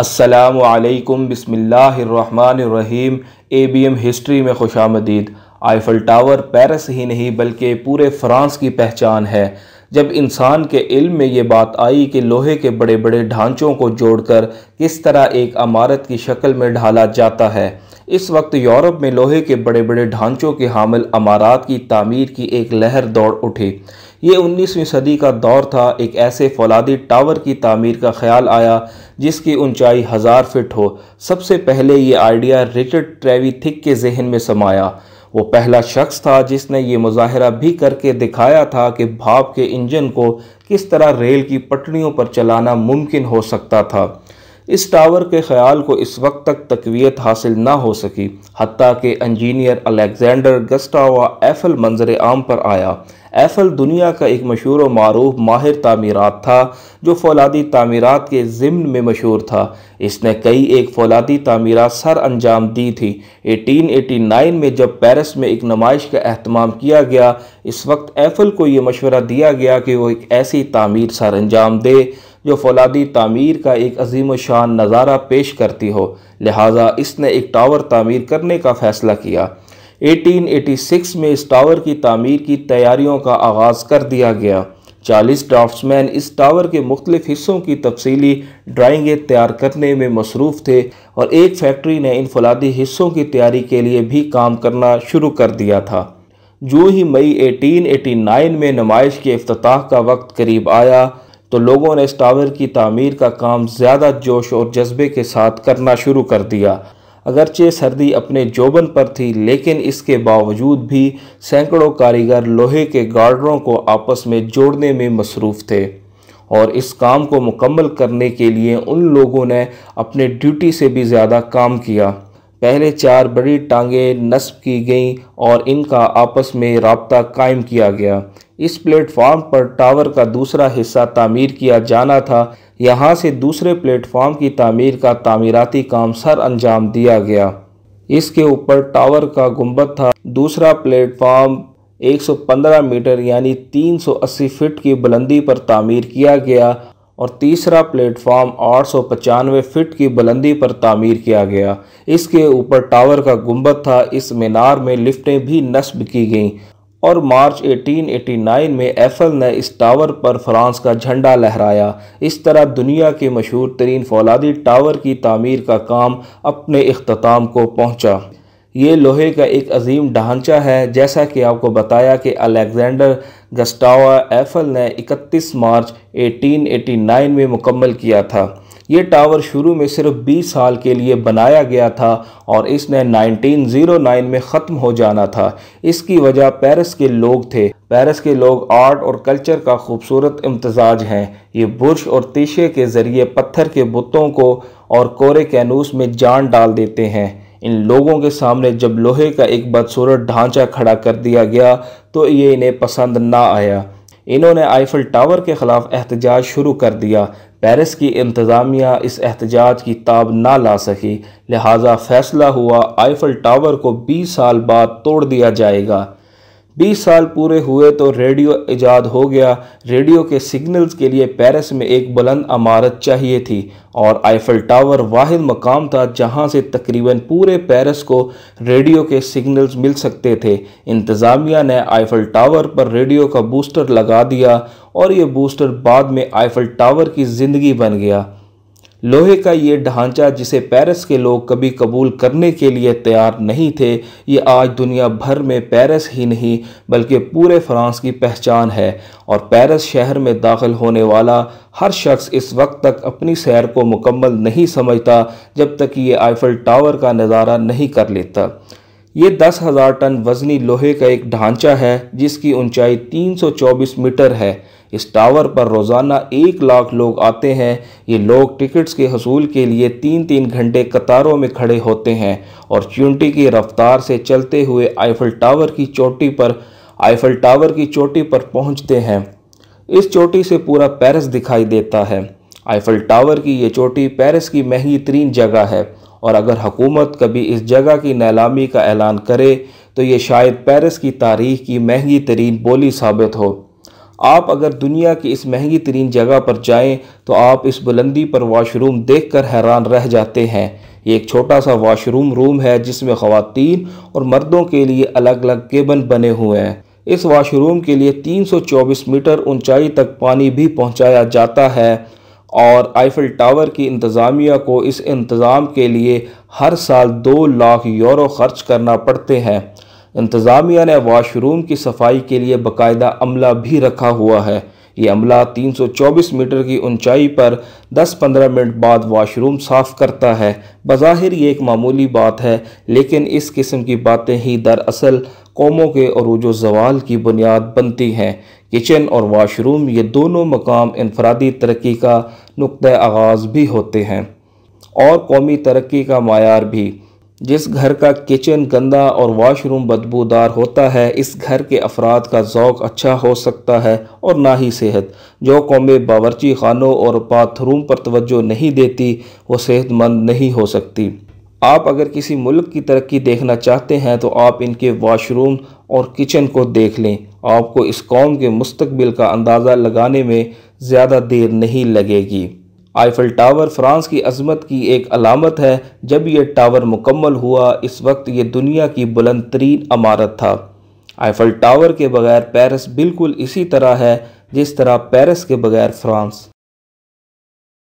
असलकम बसमीम A B M history में खुश आमदीद आइफल टावर पेरिस ही नहीं बल्कि पूरे फ्रांस की पहचान है जब इंसान के इल्म में ये बात आई कि लोहे के बड़े बड़े ढांचों को जोड़कर किस तरह एक अमारत की शक्ल में ढाला जाता है इस वक्त यूरोप में लोहे के बड़े बड़े ढांचों के हामिल अमारात की तामीर की एक लहर दौड़ उठी ये 19वीं सदी का दौर था एक ऐसे फौलादी टावर की तामीर का ख्याल आया जिसकी ऊंचाई हज़ार फिट हो सबसे पहले ये आइडिया रिचर्ड ट्रेवी थिक के जहन में समाया वो पहला शख्स था जिसने ये मुजाहरा भी करके दिखाया था कि भाप के इंजन को किस तरह रेल की पटरियों पर चलाना मुमकिन हो सकता था इस टावर के ख्याल को इस वक्त तक तकवीत हासिल ना हो सकी हती के इंजीनियर अलेक्जेंडर गस्टावा एफल मंजर आम पर आया एफल दुनिया का एक मशहूर व मरूफ माहिर तमीरत था जो फौलादी तमीरत के ज़िम्न में मशहूर था इसने कई एक फौलादी तमीर सर अंजाम दी थी 1889 में जब पेरिस में एक नुमाइश का अहतमाम किया गया इस वक्त एफल को यह मशवरा दिया गया कि वो एक ऐसी तमीर सर अंजाम दे जो फौलादी तमीर का एक अजीम शान नज़ारा पेश करती हो लिहाजा इसने एक टावर तामीर करने का फ़ैसला किया 1886 में इस टावर की तमीर की तैयारियों का आगाज़ कर दिया गया 40 ड्राफ्ट्समैन इस टावर के मुख्तलिफ हिस्सों की तफसीली ड्राइंगें तैयार करने में मसरूफ़ थे और एक फैक्ट्री ने इन फलादी हिस्सों की तैयारी के लिए भी काम करना शुरू कर दिया था जो ही मई 1889 में नुमाइश के अफ्ताह का वक्त करीब आया तो लोगों ने इस टावर की तमीर का काम ज़्यादा जोश और जज्बे के साथ करना शुरू कर दिया अगरचे सर्दी अपने जोबन पर थी लेकिन इसके बावजूद भी सैकड़ों कारीगर लोहे के गार्डरों को आपस में जोड़ने में मसरूफ़ थे और इस काम को मुकम्मल करने के लिए उन लोगों ने अपने ड्यूटी से भी ज़्यादा काम किया पहले चार बड़ी टांगें नस्ब की गईं और इनका आपस में रबता कायम किया गया इस प्लेटफार्म पर टावर का दूसरा हिस्सा तामीर किया जाना था यहाँ से दूसरे प्लेटफार्म की तामीर का तामीराती काम सर अंजाम दिया गया इसके ऊपर टावर का गुम्बद था दूसरा प्लेटफार्म 115 मीटर यानी 380 फीट की बुलंदी पर तामीर किया गया और तीसरा प्लेटफॉर्म आठ सौ पचानवे फिट की बुलंदी पर तामीर किया गया इसके ऊपर टावर का गुंबद था इस मीनार में लिफ्टें भी नस्ब की गईं और मार्च 1889 में एफल ने इस टावर पर फ्रांस का झंडा लहराया इस तरह दुनिया के मशहूर तरीन फौलादी टावर की तामीर का काम अपने अख्ताम को पहुंचा ये लोहे का एक अजीम ढांचा है जैसा कि आपको बताया कि अलेक्जेंडर गस्टावा एफल ने 31 मार्च 1889 में मुकम्मल किया था ये टावर शुरू में सिर्फ 20 साल के लिए बनाया गया था और इसने 1909 में ख़त्म हो जाना था इसकी वजह पेरिस के लोग थे पेरिस के लोग आर्ट और कल्चर का खूबसूरत इम्तजाज हैं ये बुरश और तीशे के ज़रिए पत्थर के बुतों को और कोरे कैनूस में जान डाल देते हैं इन लोगों के सामने जब लोहे का एक बदसूरत ढांचा खड़ा कर दिया गया तो ये इन्हें पसंद ना आया इन्होंने आइफल टावर के ख़िलाफ़ एहतजाज शुरू कर दिया पेरिस की इंतज़ामिया इस एहतजाज की ताब ना ला सकी लिहाजा फ़ैसला हुआ आइफल टावर को 20 साल बाद तोड़ दिया जाएगा 20 साल पूरे हुए तो रेडियो ईजाद हो गया रेडियो के सिग्नल्स के लिए पेरिस में एक बुलंद अमारत चाहिए थी और आइफल टावर वाहिद मकाम था जहां से तकरीबन पूरे पेरिस को रेडियो के सिग्नल्स मिल सकते थे इंतज़ामिया ने आइफल टावर पर रेडियो का बूस्टर लगा दिया और ये बूस्टर बाद में आइफल टावर की ज़िंदगी बन गया लोहे का ये ढांचा जिसे पेरिस के लोग कभी कबूल करने के लिए तैयार नहीं थे ये आज दुनिया भर में पेरिस ही नहीं बल्कि पूरे फ्रांस की पहचान है और पेरिस शहर में दाखिल होने वाला हर शख्स इस वक्त तक अपनी सैर को मुकम्मल नहीं समझता जब तक ये आइफल टावर का नज़ारा नहीं कर लेता ये दस हज़ार टन वजनी लोहे का एक ढांचा है जिसकी ऊंचाई 324 मीटर है इस टावर पर रोज़ाना एक लाख लोग आते हैं ये लोग टिकट्स के हसूल के लिए तीन तीन घंटे कतारों में खड़े होते हैं और च्यूंटी की रफ्तार से चलते हुए आइफल टावर की चोटी पर आइफल टावर की चोटी पर पहुंचते हैं इस चोटी से पूरा पेरिस दिखाई देता है आइफल टावर की ये चोटी पेरिस की महंगी तरीन जगह है और अगर हुकूमत कभी इस जगह की नैलामी का ऐलान करे तो ये शायद पेरिस की तारीख की महंगी तरीन बोली साबित हो आप अगर दुनिया की इस महंगी तरीन जगह पर जाएं तो आप इस बुलंदी पर वाशरूम देख कर हैरान रह जाते हैं ये एक छोटा सा वाशरूम रूम है जिसमें खातन और मर्दों के लिए अलग अलग केबन बने हुए हैं इस वाशरूम के लिए 324 मीटर ऊंचाई तक पानी भी पहुंचाया जाता है और आइफिल टावर की इंतज़ामिया को इस इंतज़ाम के लिए हर साल दो लाख यूरो खर्च करना पड़ते हैं इंतज़ामिया ने वाशरूम की सफाई के लिए बाकायदा अमला भी रखा हुआ है ये अमला 324 मीटर की ऊंचाई पर 10-15 मिनट बाद वाशरूम साफ़ करता है बज़ाहिर ये एक मामूली बात है लेकिन इस किस्म की बातें ही दरअसल कौमों के अरूज जवाल की बुनियाद बनती हैं किचन और वाशरूम ये दोनों मकाम इनफरादी तरक्की का नुक़ आगाज़ भी होते हैं और कौमी तरक्की का मैार भी जिस घर का किचन गंदा और वाशरूम बदबूदार होता है इस घर के अफराद का जौक अच्छा हो सकता है और ना ही सेहत जो कौमें बावरची खानों और बाथरूम पर तवज्जो नहीं देती वो सेहतमंद नहीं हो सकती आप अगर किसी मुल्क की तरक्की देखना चाहते हैं तो आप इनके वाशरूम और किचन को देख लें आपको इस कौम के मुस्तबिल का अंदाज़ा लगाने में ज़्यादा देर नहीं लगेगी आईफल टावर फ्रांस की अजमत की एक अलामत है जब यह टावर मुकम्मल हुआ इस वक्त ये दुनिया की बुलंद तरीन अमारत था आईफल टावर के बगैर पेरिस बिल्कुल इसी तरह है जिस तरह पेरिस के बगैर फ्रांस